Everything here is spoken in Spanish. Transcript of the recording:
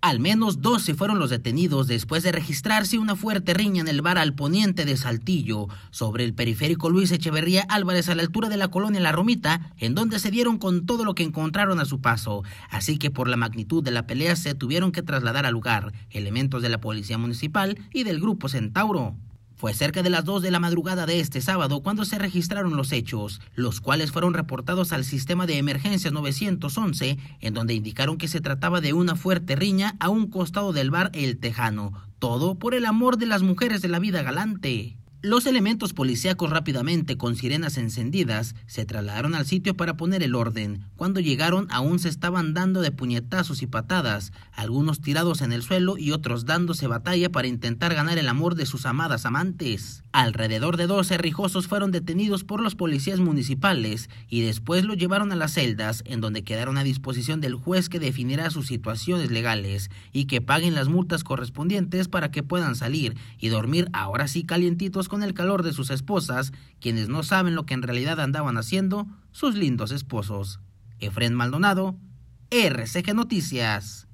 Al menos 12 fueron los detenidos después de registrarse una fuerte riña en el bar al poniente de Saltillo, sobre el periférico Luis Echeverría Álvarez a la altura de la colonia La Romita, en donde se dieron con todo lo que encontraron a su paso. Así que por la magnitud de la pelea se tuvieron que trasladar al lugar elementos de la policía municipal y del grupo Centauro. Fue cerca de las 2 de la madrugada de este sábado cuando se registraron los hechos, los cuales fueron reportados al sistema de emergencias 911, en donde indicaron que se trataba de una fuerte riña a un costado del bar El Tejano, todo por el amor de las mujeres de la vida galante. Los elementos policíacos rápidamente con sirenas encendidas se trasladaron al sitio para poner el orden. Cuando llegaron aún se estaban dando de puñetazos y patadas, algunos tirados en el suelo y otros dándose batalla para intentar ganar el amor de sus amadas amantes. Alrededor de 12 rijosos fueron detenidos por los policías municipales y después los llevaron a las celdas en donde quedaron a disposición del juez que definirá sus situaciones legales y que paguen las multas correspondientes para que puedan salir y dormir ahora sí calientitos con el calor de sus esposas, quienes no saben lo que en realidad andaban haciendo sus lindos esposos. Efren Maldonado, RCG Noticias.